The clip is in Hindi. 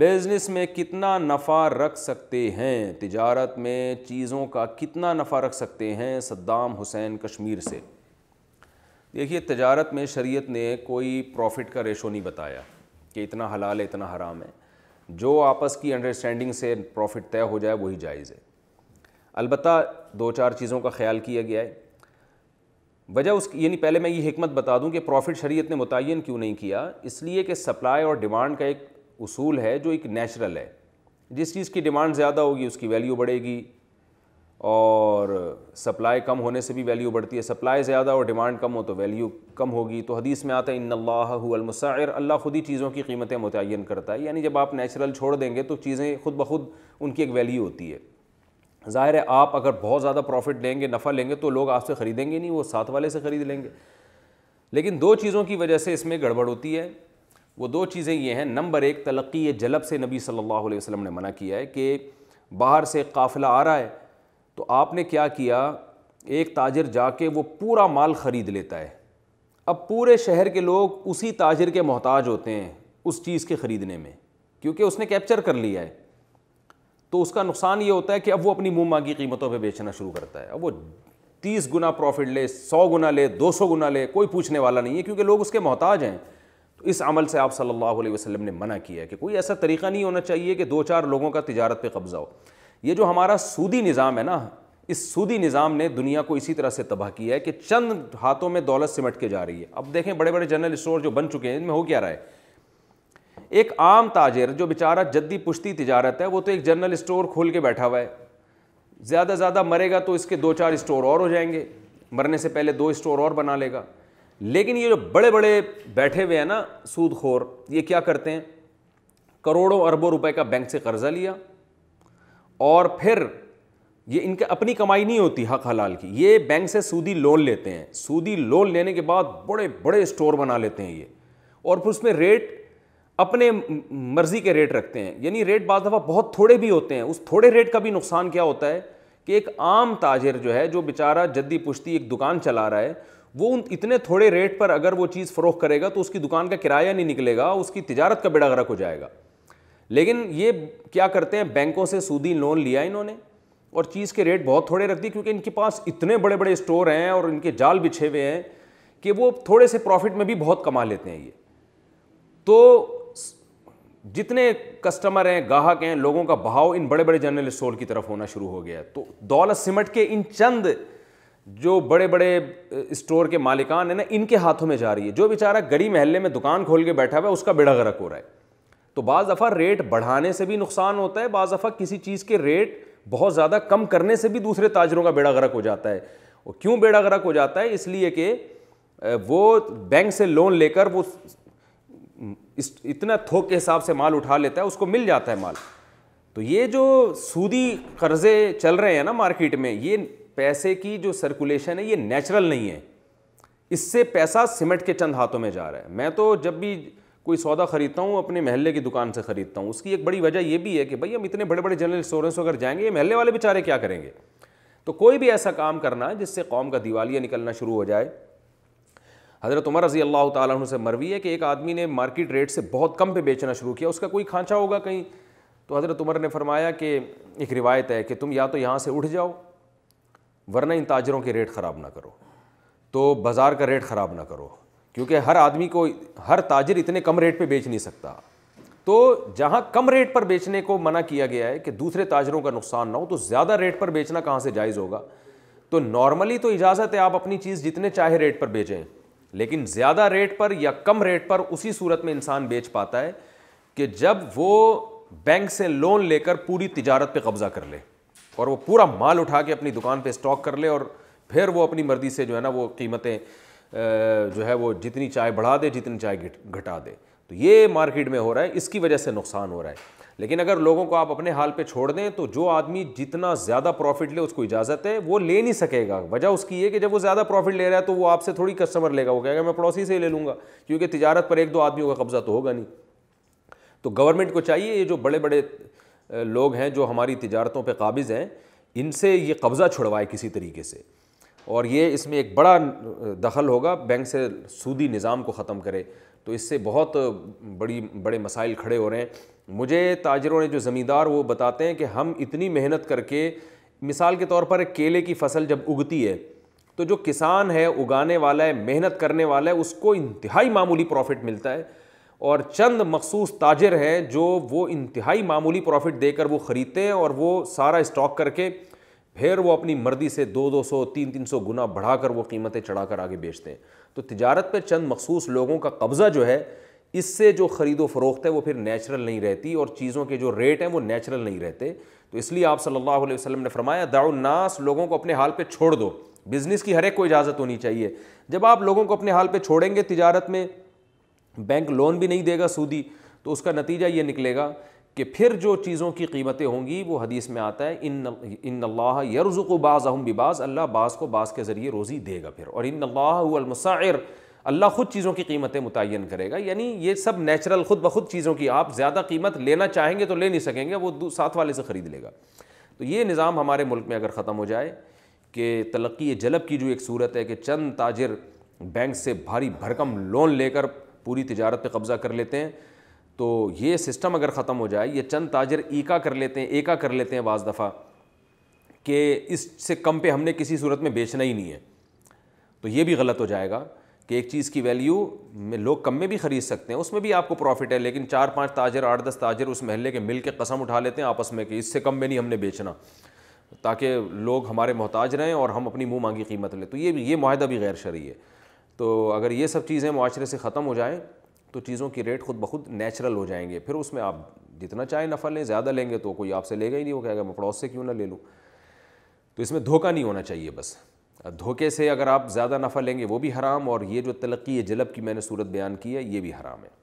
बिजनेस में कितना नफ़ा रख सकते हैं तिजारत में चीज़ों का कितना नफ़ा रख सकते हैं सद्दाम हुसैन कश्मीर से देखिए तजारत में शरीयत ने कोई प्रॉफिट का रेशो नहीं बताया कि इतना हलाल है इतना हराम है जो आपस की अंडरस्टैंडिंग से प्रॉफिट तय हो जाए वही जायज़ है अलबत् दो चार चीज़ों का ख्याल किया गया है वजह उस यानी पहले मैं ये हमत बता दूं कि प्रॉफिट शरीयत ने मुतन क्यों नहीं किया इसलिए कि सप्लाई और डिमांड का एक उसूल है जो एक नेचुरल है जिस चीज़ की डिमांड ज़्यादा होगी उसकी वैल्यू बढ़ेगी और सप्लाई कम होने से भी वैल्यू बढ़ती है सप्लाई ज़्यादा और डिमांड कम हो तो वैल्यू कम होगी तो हदीस में आता है इन्ल्लाहुलमसायर अल्लाह ख़ुद ही चीज़ों की कीमतें मुतन करता है यानी जब आप नेचुरल छोड़ देंगे तो चीज़ें खुद ब खुद उनकी एक वैल्यू होती है ज़ाहिर है आप अगर बहुत ज़्यादा प्रॉफिट लेंगे नफ़ा लेंगे तो लोग आपसे ख़रीदेंगे नहीं वो साथ वाले से ख़रीद लेंगे लेकिन दो चीज़ों की वजह से इसमें गड़बड़ होती है वो दो चीज़ें ये हैं नंबर एक तलक़ी जलब से नबी सल्लल्लाहु अलैहि वसल्लम ने मना किया है कि बाहर से काफ़िला आ रहा है तो आपने क्या किया एक ताजर जाके वो पूरा माल ख़रीद लेता है अब पूरे शहर के लोग उसी ताजर के मोहताज होते हैं उस चीज़ के ख़रीदने में क्योंकि उसने कैप्चर कर लिया है तो उसका नुकसान ये होता है कि अब वो अपनी मुँह मांगी कीमतों पर बेचना शुरू करता है अब वो तीस गुना प्रॉफिट ले सौ गुना ले दो सौ गुना ले कोई पूछने वाला नहीं है क्योंकि लोग उसके मोहताज हैं इस अमल से आप सल्लल्लाहु अलैहि वसल्लम ने मना किया कि कोई ऐसा तरीका नहीं होना चाहिए कि दो चार लोगों का तिजारत पे कब्ज़ा हो ये जो हमारा सूदी निज़ाम है ना इस सूदी निज़ाम ने दुनिया को इसी तरह से तबाह किया है कि चंद हाथों में दौलत सिमट के जा रही है अब देखें बड़े बड़े जनरल स्टोर जो बन चुके हैं इनमें हो क्या रहा है एक आम ताजर जो बेचारा जद्दी पुश्ती तजारत है वो तो एक जनरल स्टोर खोल के बैठा हुआ है ज़्यादा ज़्यादा मरेगा तो इसके दो चार स्टोर और हो जाएंगे मरने से पहले दो स्टोर और बना लेगा लेकिन ये जो बड़े बड़े बैठे हुए हैं ना सूदखोर ये क्या करते हैं करोड़ों अरबों रुपए का बैंक से कर्ज़ा लिया और फिर ये इनके अपनी कमाई नहीं होती हक हलाल की ये बैंक से सूदी लोन लेते हैं सूदी लोन लेने के बाद बड़े बड़े स्टोर बना लेते हैं ये और फिर उसमें रेट अपने मर्ज़ी के रेट रखते हैं यानी रेट बाद दफ़ा बहुत थोड़े भी होते हैं उस थोड़े रेट का भी नुकसान क्या होता है कि एक आम ताजर जो है जो बेचारा जद्दी पुश्ती एक दुकान चला रहा है वो उन इतने थोड़े रेट पर अगर वो चीज़ फ़रोख करेगा तो उसकी दुकान का किराया नहीं निकलेगा उसकी तिजारत का बेड़ा गर्क हो जाएगा लेकिन ये क्या करते हैं बैंकों से सूदी लोन लिया इन्होंने और चीज़ के रेट बहुत थोड़े रख दिए क्योंकि इनके पास इतने बड़े बड़े स्टोर हैं और इनके जाल बिछे हुए हैं कि वो थोड़े से प्रॉफिट में भी बहुत कमा लेते हैं ये तो जितने कस्टमर हैं गाहक हैं लोगों का बहाव इन बड़े बड़े जनरल स्टोर की तरफ होना शुरू हो गया है तो दौलत सिमट के इन चंद जो बड़े बड़े स्टोर के मालिकान है ना इनके हाथों में जा रही है जो बेचारा गली महल्ले में दुकान खोल के बैठा हुआ है उसका बेड़ा गरक हो रहा है तो बज़ दफ़ा रेट बढ़ाने से भी नुकसान होता है बाज़ दफ़ा किसी चीज़ के रेट बहुत ज़्यादा कम करने से भी दूसरे ताजरों का बेड़ा गरक हो जाता है और क्यों बेड़ा गरक हो जाता है इसलिए कि वो बैंक से लोन लेकर वो इतना थोक के हिसाब से माल उठा लेता है उसको मिल जाता है माल तो ये जो सूदी कर्ज़े चल रहे हैं ना मार्केट में ये पैसे की जो सर्कुलेशन है ये नेचुरल नहीं है इससे पैसा सिमट के चंद हाथों में जा रहा है मैं तो जब भी कोई सौदा खरीदता हूँ अपने महल्ले की दुकान से खरीदता हूँ उसकी एक बड़ी वजह ये भी है कि भाई हम इतने बड़े बड़े जनरल से अगर जाएंगे ये महल्ले वाले बेचारे क्या करेंगे तो कोई भी ऐसा काम करना है जिससे कौम का दिवालिया निकलना शुरू हो जाए हज़रत उमर रजी अल्लाह तु से मरवी है कि एक आदमी ने मार्केट रेट से बहुत कम पे बेचना शुरू किया उसका कोई खाँचा होगा कहीं तो हज़रत उमर ने फरमाया कि एक रिवायत है कि तुम या तो यहाँ से उठ जाओ वरना इन ताजरों के रेट ख़राब ना करो तो बाज़ार का रेट ख़राब ना करो क्योंकि हर आदमी को हर ताजर इतने कम रेट पर बेच नहीं सकता तो जहाँ कम रेट पर बेचने को मना किया गया है कि दूसरे ताजरों का नुकसान ना हो तो ज़्यादा रेट पर बेचना कहाँ से जायज़ होगा तो नॉर्मली तो इजाज़त है आप अपनी चीज़ जितने चाहे रेट पर बेचें लेकिन ज़्यादा रेट पर या कम रेट पर उसी सूरत में इंसान बेच पाता है कि जब वो बैंक से लोन लेकर पूरी तिजारत पर कब्ज़ा कर ले और वो पूरा माल उठा के अपनी दुकान पे स्टॉक कर ले और फिर वो अपनी मर्ज़ी से जो है ना वो कीमतें जो है वो जितनी चाय बढ़ा दे जितनी चाय घटा दे तो ये मार्केट में हो रहा है इसकी वजह से नुकसान हो रहा है लेकिन अगर लोगों को आप अपने हाल पे छोड़ दें तो जो आदमी जितना ज़्यादा प्रॉफिट ले उसको इजाज़त है वो ले नहीं सकेगा वजह उसकी है कि जब वो ज़्यादा प्रॉफिट ले रहा है तो वो आपसे थोड़ी कस्टमर लेगा वो कहेगा मैं पड़ोसी से ही ले लूँगा क्योंकि तिजारत पर एक दो आदमियों का कब्ज़ा तो होगा नहीं तो गवर्नमेंट को चाहिए ये जो बड़े बड़े लोग हैं जो हमारी तजारतों पर काबिज़ हैं इनसे ये कब्ज़ा छुड़वाए किसी तरीके से और ये इसमें एक बड़ा दखल होगा बैंक से सूदी निज़ाम को ख़त्म करे तो इससे बहुत बड़ी बड़े मसाइल खड़े हो रहे हैं मुझे ताजरों ने जो ज़मींदार वो बताते हैं कि हम इतनी मेहनत करके मिसाल के तौर पर केले की फसल जब उगती है तो जो किसान है उगाने वाला है मेहनत करने वाला है उसको इंतहाई मामूली प्रॉफिट मिलता है और चंद मखसूस ताजर हैं जो वो इंतहाई मामूली प्रॉफिट देकर वो ख़रीदते हैं और वो सारा स्टॉक करके फिर वो अपनी मर्ज़ी से दो दो सौ तीन तीन सौ गुना बढ़ाकर वो कीमतें चढ़ाकर आगे बेचते हैं तो तजारत पर चंद मखसूस लोगों का कब्ज़ा जो है इससे जो ख़रीदो फरोख्त है वो फिर नेचुरल नहीं रहती और चीज़ों के जो रेट हैं वो नेचुरल नहीं रहते तो इसलिए आप सल्लल्लाहु अलैहि वसल्लम ने फरमाया दाउन्नास लोगों को अपने हाल पे छोड़ दो बिज़नेस की हर एक को इजाज़त होनी चाहिए जब आप लोगों को अपने हाल पे छोड़ेंगे तिजारत में बैंक लोन भी नहीं देगा सूदी तो उसका नतीजा ये निकलेगा कि फिर जो चीज़ों की कीमतें होंगी वो हदीस में आता है इन इन अल्लाह यरज़ुक बाज़ अहम बिबाज अल्लाह बाज़ को बाज़ के ज़रिए रोज़ी देगा फिर और इन अल्लाहमसर अल्लाह ख़ुद चीज़ों की कीमतें मुतन करेगा यानी ये सब नेचुरल ख़ुद ब खुद चीज़ों की आप ज़्यादा कीमत लेना चाहेंगे तो ले नहीं सकेंगे वो साथ वाले से ख़रीद लेगा तो ये निज़ाम हमारे मुल्क में अगर ख़त्म हो जाए कि तलक्की जलब की जो एक सूरत है कि चंद ताजर बैंक से भारी भरकम लोन लेकर पूरी तजारत पे कब्ज़ा कर लेते हैं तो ये सिस्टम अगर ख़त्म हो जाए ये चंद ताजर एका कर लेते हैं एका कर लेते हैं बज दफ़ा कि इससे कम पे हमने किसी सूरत में बेचना ही नहीं है तो ये भी गलत हो जाएगा कि एक चीज़ की वैल्यू में लोग कम में भी ख़रीद सकते हैं उसमें भी आपको प्रॉफिट है लेकिन चार पाँच ताजर आठ दस ताजर उस महल्ले के मिल के कसम उठा लेते हैं आपस में कि इससे कम में नहीं हमने बेचना ताकि लोग हमारे मोहताज रहें और हम अपनी मुँह मांगी कीमत लें तो ये भी ये माहदा भी गैर शरी है तो अगर ये सब चीज़ें माशरे से ख़त्म हो जाएँ तो चीज़ों की रेट खुद ब खुद नेचुरल हो जाएंगे फिर उसमें आप जितना चाहे नफ़ा लें ज़्यादा लेंगे तो कोई आपसे लेगा ही नहीं वो कहेगा मैं पड़ोस से क्यों ना ले लूँ तो इसमें धोखा नहीं होना चाहिए बस धोखे से अगर आप ज़्यादा नफ़ा लेंगे वो भी हराम और ये जो तरक्की जलब की मैंने सूरत बयान की है ये भी हराम है